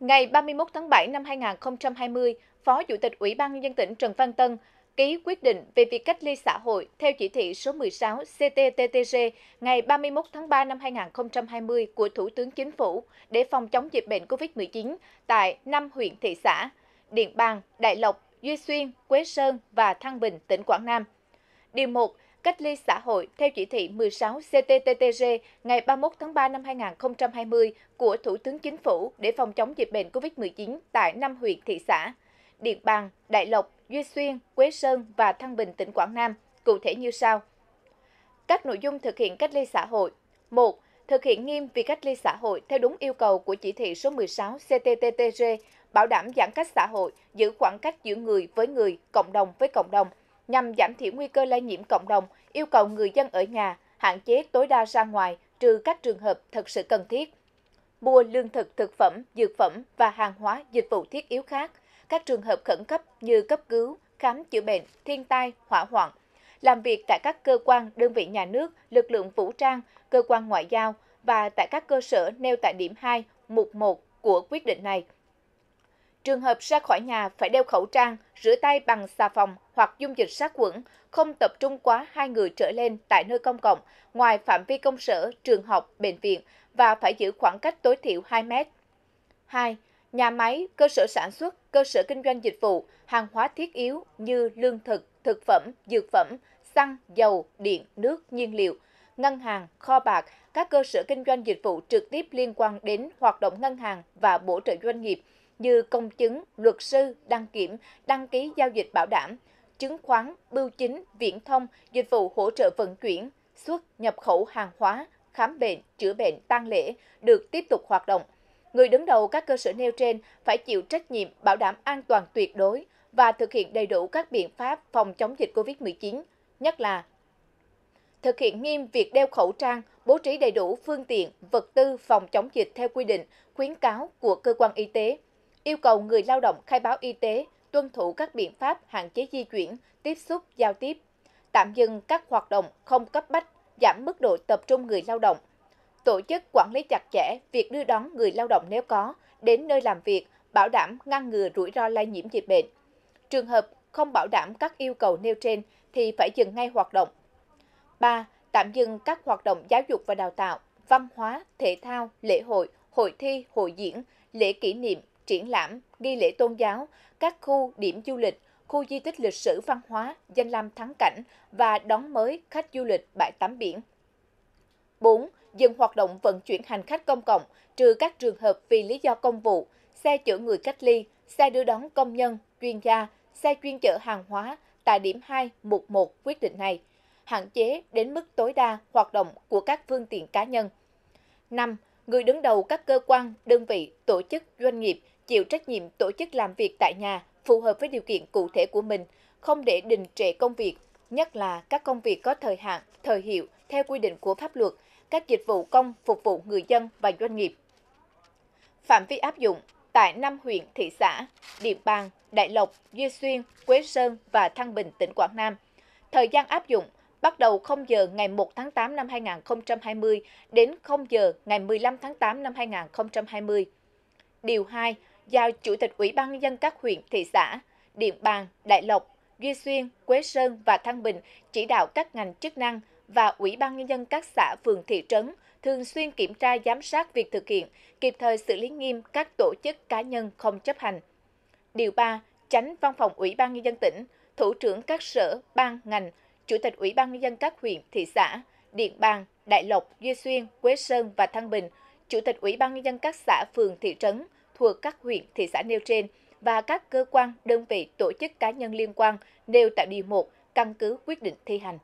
Ngày 31 tháng 7 năm 2020, Phó Chủ tịch Ủy ban dân tỉnh Trần Văn Tân ký quyết định về việc cách ly xã hội theo chỉ thị số 16 CTTTG ngày 31 tháng 3 năm 2020 của Thủ tướng Chính phủ để phòng chống dịch bệnh COVID-19 tại 5 huyện thị xã Điện Bàn, Đại Lộc, Duy Xuyên, Quế Sơn và Thăng Bình, tỉnh Quảng Nam. Điều 1 cách ly xã hội theo chỉ thị 16 CTTTG ngày 31 tháng 3 năm 2020 của Thủ tướng Chính phủ để phòng chống dịch bệnh COVID-19 tại 5 huyện thị xã Điện Bàn, Đại Lộc, Duy Xuyên, Quế Sơn và Thăng Bình, tỉnh Quảng Nam, cụ thể như sau. Các nội dung thực hiện cách ly xã hội. 1. Thực hiện nghiêm việc cách ly xã hội theo đúng yêu cầu của chỉ thị số 16 CTTTG, bảo đảm giãn cách xã hội, giữ khoảng cách giữa người với người, cộng đồng với cộng đồng – nhằm giảm thiểu nguy cơ lây nhiễm cộng đồng, yêu cầu người dân ở nhà hạn chế tối đa ra ngoài trừ các trường hợp thật sự cần thiết. Mua lương thực, thực phẩm, dược phẩm và hàng hóa, dịch vụ thiết yếu khác, các trường hợp khẩn cấp như cấp cứu, khám chữa bệnh, thiên tai, hỏa hoạn, làm việc tại các cơ quan, đơn vị nhà nước, lực lượng vũ trang, cơ quan ngoại giao và tại các cơ sở nêu tại điểm 2, mục 1 của quyết định này – Trường hợp ra khỏi nhà phải đeo khẩu trang, rửa tay bằng xà phòng hoặc dung dịch sát khuẩn, không tập trung quá hai người trở lên tại nơi công cộng, ngoài phạm vi công sở, trường học, bệnh viện và phải giữ khoảng cách tối thiểu 2 mét. 2. Nhà máy, cơ sở sản xuất, cơ sở kinh doanh dịch vụ, hàng hóa thiết yếu như lương thực, thực phẩm, dược phẩm, xăng, dầu, điện, nước, nhiên liệu, ngân hàng, kho bạc, các cơ sở kinh doanh dịch vụ trực tiếp liên quan đến hoạt động ngân hàng và bổ trợ doanh nghiệp – như công chứng, luật sư, đăng kiểm, đăng ký giao dịch bảo đảm, chứng khoán, bưu chính, viễn thông, dịch vụ hỗ trợ vận chuyển, xuất, nhập khẩu hàng hóa, khám bệnh, chữa bệnh, tang lễ được tiếp tục hoạt động. Người đứng đầu các cơ sở nêu trên phải chịu trách nhiệm bảo đảm an toàn tuyệt đối và thực hiện đầy đủ các biện pháp phòng chống dịch COVID-19, nhất là thực hiện nghiêm việc đeo khẩu trang, bố trí đầy đủ phương tiện, vật tư phòng chống dịch theo quy định, khuyến cáo của cơ quan y tế, yêu cầu người lao động khai báo y tế, tuân thủ các biện pháp hạn chế di chuyển, tiếp xúc, giao tiếp, tạm dừng các hoạt động không cấp bách, giảm mức độ tập trung người lao động, tổ chức quản lý chặt chẽ việc đưa đón người lao động nếu có đến nơi làm việc, bảo đảm ngăn ngừa rủi ro lây nhiễm dịch bệnh. Trường hợp không bảo đảm các yêu cầu nêu trên thì phải dừng ngay hoạt động. 3. Tạm dừng các hoạt động giáo dục và đào tạo, văn hóa, thể thao, lễ hội, hội thi, hội diễn, lễ kỷ niệm, triển lãm, nghi lễ tôn giáo, các khu điểm du lịch, khu di tích lịch sử văn hóa, danh lam thắng cảnh và đón mới khách du lịch bãi tắm biển. 4. Dừng hoạt động vận chuyển hành khách công cộng, trừ các trường hợp vì lý do công vụ, xe chở người cách ly, xe đưa đón công nhân, chuyên gia, xe chuyên chở hàng hóa tại điểm 211 quyết định này, hạn chế đến mức tối đa hoạt động của các phương tiện cá nhân. 5. Người đứng đầu các cơ quan, đơn vị, tổ chức, doanh nghiệp chịu trách nhiệm tổ chức làm việc tại nhà phù hợp với điều kiện cụ thể của mình, không để đình trệ công việc, nhất là các công việc có thời hạn, thời hiệu theo quy định của pháp luật, các dịch vụ công phục vụ người dân và doanh nghiệp. Phạm vi áp dụng tại 5 huyện, thị xã, Điện Bàn, Đại Lộc, Duy Xuyên, Quế Sơn và Thăng Bình, tỉnh Quảng Nam. Thời gian áp dụng bắt đầu 0 giờ ngày 1 tháng 8 năm 2020 đến 0 giờ ngày 15 tháng 8 năm 2020. Điều 2, giao Chủ tịch Ủy ban dân các huyện, thị xã, Điện Bàn, Đại Lộc, Duy Xuyên, Quế Sơn và Thăng Bình chỉ đạo các ngành chức năng và Ủy ban Nhân dân các xã, phường, thị trấn thường xuyên kiểm tra giám sát việc thực hiện, kịp thời xử lý nghiêm các tổ chức cá nhân không chấp hành. Điều 3. Tránh Văn phòng Ủy ban Nhân dân tỉnh, Thủ trưởng các sở, ban, ngành, Chủ tịch Ủy ban Nhân dân các huyện, thị xã, Điện Bàn, Đại Lộc, Duy Xuyên, Quế Sơn và Thăng Bình, Chủ tịch Ủy ban Nhân dân các xã, phường, thị trấn – thuộc các huyện, thị xã nêu trên và các cơ quan, đơn vị, tổ chức cá nhân liên quan nêu tại điều 1 căn cứ quyết định thi hành.